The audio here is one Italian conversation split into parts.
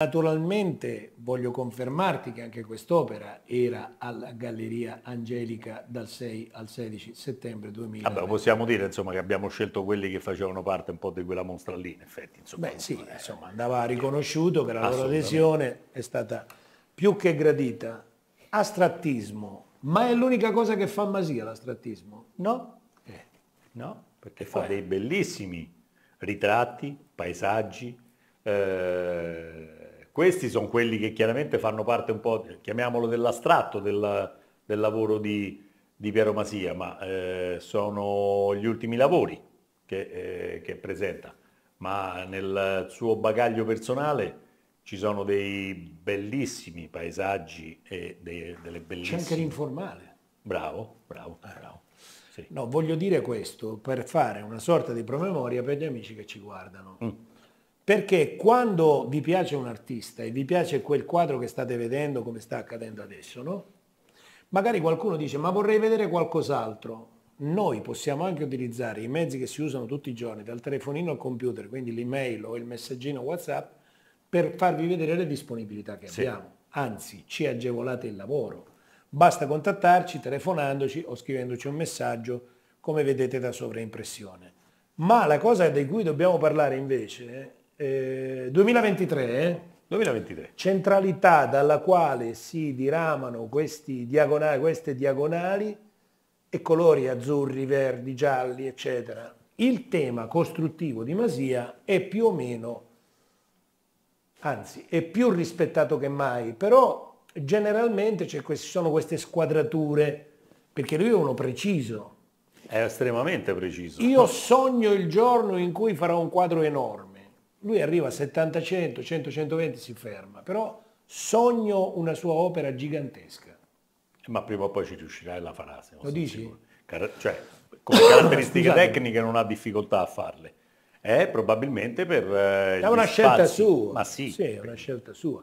Naturalmente voglio confermarti che anche quest'opera era alla Galleria Angelica dal 6 al 16 settembre 2000. Vabbè, possiamo dire insomma, che abbiamo scelto quelli che facevano parte un po' di quella mostra lì, in effetti. Insomma, Beh, sì, eh, insomma, andava riconosciuto che la loro adesione è stata più che gradita. Astrattismo, ma è l'unica cosa che fa Masia l'astrattismo, no? Eh, no, perché fa dei bellissimi ritratti, paesaggi, eh, questi sono quelli che chiaramente fanno parte un po', chiamiamolo dell'astratto del, del, lavoro di, di Piero Masia, ma eh, sono gli ultimi lavori che, eh, che presenta. Ma nel suo bagaglio personale ci sono dei bellissimi paesaggi e dei, delle bellissime... C'è anche l'informale. Bravo, bravo, eh. bravo. Sì. No, voglio dire questo per fare una sorta di promemoria per gli amici che ci guardano. Mm. Perché quando vi piace un artista e vi piace quel quadro che state vedendo come sta accadendo adesso, no? Magari qualcuno dice ma vorrei vedere qualcos'altro. Noi possiamo anche utilizzare i mezzi che si usano tutti i giorni, dal telefonino al computer, quindi l'email o il messaggino WhatsApp, per farvi vedere le disponibilità che sì. abbiamo. Anzi, ci agevolate il lavoro. Basta contattarci telefonandoci o scrivendoci un messaggio, come vedete da sovraimpressione. Ma la cosa di cui dobbiamo parlare invece 2023, eh, 2023. Eh? Centralità dalla quale si diramano questi diagonali, queste diagonali e colori azzurri, verdi, gialli, eccetera. Il tema costruttivo di Masia è più o meno, anzi, è più rispettato che mai, però generalmente ci sono queste squadrature, perché lui è uno preciso. È estremamente preciso. Io sogno il giorno in cui farò un quadro enorme lui arriva a 70, 100, 100, 120, si ferma, però sogno una sua opera gigantesca. Ma prima o poi ci riuscirà e la farà. Se non Lo dici? Sicuro. Car- cioè, come caratteristiche tecniche non ha difficoltà a farle. Eh, probabilmente per... Eh, è una scelta spazi. sua. Ma sì. Sì, è una scelta sua.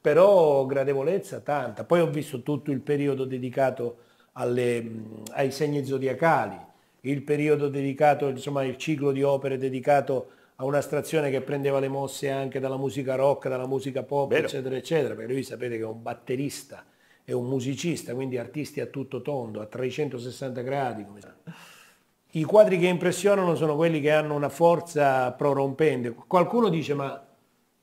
Però gradevolezza tanta. Poi ho visto tutto il periodo dedicato alle, ai segni zodiacali, il periodo dedicato, insomma, il ciclo di opere dedicato a un'astrazione che prendeva le mosse anche dalla musica rock, dalla musica pop, Bello. eccetera, eccetera, perché lui sapete che è un batterista, è un musicista, quindi artisti a tutto tondo, a 360 gradi. Come... I quadri che impressionano sono quelli che hanno una forza prorompente. Qualcuno dice ma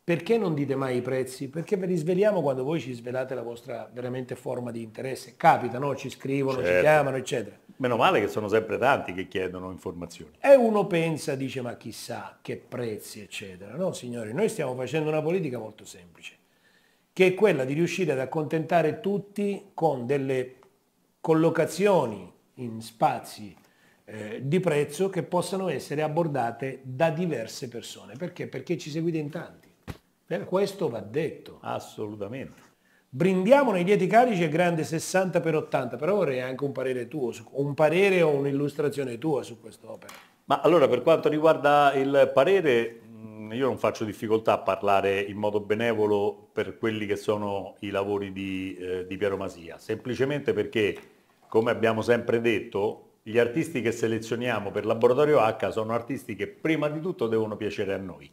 perché non dite mai i prezzi? Perché ve li sveliamo quando voi ci svelate la vostra veramente forma di interesse. Capita, no? Ci scrivono, certo. ci chiamano, eccetera. Meno male che sono sempre tanti che chiedono informazioni. E uno pensa, dice ma chissà che prezzi eccetera. No signori, noi stiamo facendo una politica molto semplice, che è quella di riuscire ad accontentare tutti con delle collocazioni in spazi eh, di prezzo che possano essere abbordate da diverse persone. Perché? Perché ci seguite in tanti. Per questo va detto. Assolutamente. Brindiamo nei lieti carici è grande 60 x 80, però vorrei anche un parere tuo, un parere o un'illustrazione tua su quest'opera. Ma allora per quanto riguarda il parere, mm, io non faccio difficoltà a parlare in modo benevolo per quelli che sono i lavori di, eh, di Piero Masia, semplicemente perché, come abbiamo sempre detto, gli artisti che selezioniamo per Laboratorio H sono artisti che prima di tutto devono piacere a noi.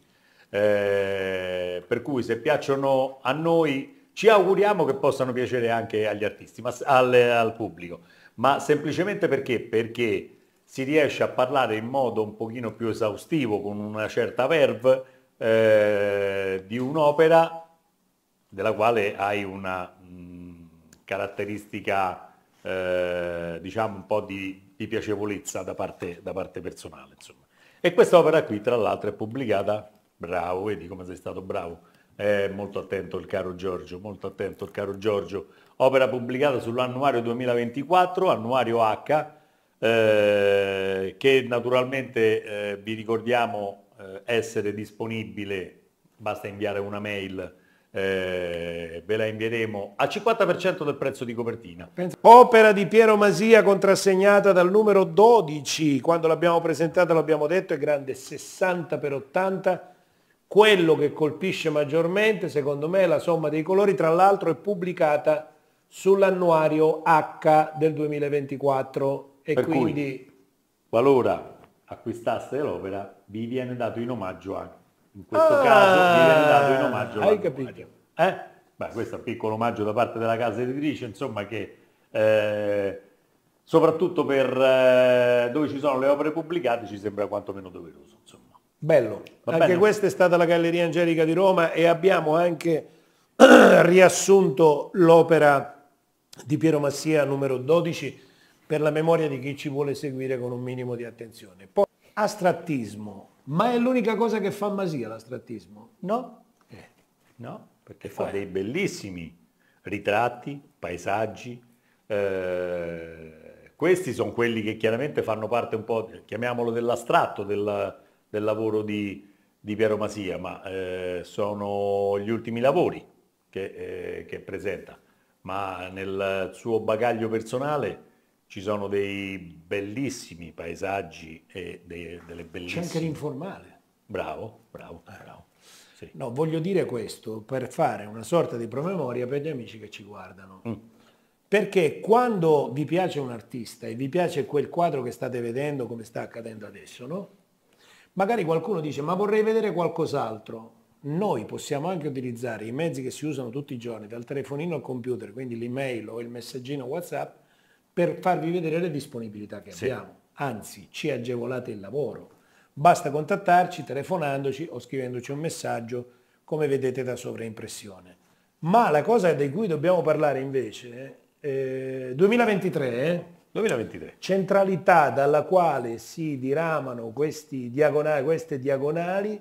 Eh, per cui se piacciono a noi ci auguriamo che possano piacere anche agli artisti, ma, al, al pubblico, ma semplicemente perché? Perché si riesce a parlare in modo un pochino più esaustivo, con una certa verve, eh, di un'opera della quale hai una mh, caratteristica, eh, diciamo, un po' di, di piacevolezza da parte, da parte personale. Insomma. E quest'opera qui, tra l'altro, è pubblicata, bravo, vedi come sei stato bravo, eh, molto attento il caro Giorgio, molto attento il caro Giorgio. Opera pubblicata sull'annuario 2024, annuario H, eh, che naturalmente eh, vi ricordiamo eh, essere disponibile, basta inviare una mail, eh, ve la invieremo al 50% del prezzo di copertina. Opera di Piero Masia contrassegnata dal numero 12, quando l'abbiamo presentata l'abbiamo detto, è grande 60 x 80 quello che colpisce maggiormente, secondo me, è la somma dei colori, tra l'altro è pubblicata sull'annuario H del 2024 e per quindi... Cui, qualora acquistaste l'opera, vi viene dato in omaggio anche. In questo ah, caso vi viene dato in omaggio Hai capito. Eh? Beh, questo è un piccolo omaggio da parte della casa editrice, insomma, che... Eh, soprattutto per eh, dove ci sono le opere pubblicate ci sembra quantomeno doveroso. Insomma. Bello, Va anche bene. questa è stata la Galleria Angelica di Roma e abbiamo anche riassunto l'opera di Piero Massia numero 12 per la memoria di chi ci vuole seguire con un minimo di attenzione. Poi, astrattismo, ma è l'unica cosa che fa Masia l'astrattismo? No? Eh, eh no, perché fa dei bellissimi ritratti, paesaggi. Eh, questi sono quelli che chiaramente fanno parte un po', chiamiamolo dell'astratto, della, del lavoro di, di Piero Masia, ma eh, sono gli ultimi lavori che, eh, che, presenta, ma nel suo bagaglio personale ci sono dei bellissimi paesaggi e dei, delle bellissime... C'è anche l'informale. Bravo, bravo, eh. bravo. Sì. No, voglio dire questo per fare una sorta di promemoria per gli amici che ci guardano. Mm. Perché quando vi piace un artista e vi piace quel quadro che state vedendo, come sta accadendo adesso, no? Magari qualcuno dice ma vorrei vedere qualcos'altro. Noi possiamo anche utilizzare i mezzi che si usano tutti i giorni, dal telefonino al computer, quindi l'email o il messaggino WhatsApp, per farvi vedere le disponibilità che sì. abbiamo. Anzi, ci agevolate il lavoro. Basta contattarci telefonandoci o scrivendoci un messaggio, come vedete da sovraimpressione. Ma la cosa di cui dobbiamo parlare invece, eh, 2023, 2023. Centralità dalla quale si diramano diagonali, queste diagonali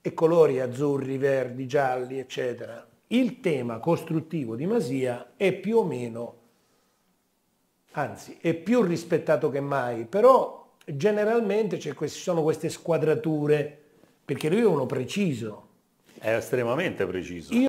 e colori azzurri, verdi, gialli, eccetera. Il tema costruttivo di Masia è più o meno, anzi, è più rispettato che mai, però generalmente ci sono queste squadrature, perché lui è uno preciso. È estremamente preciso. Io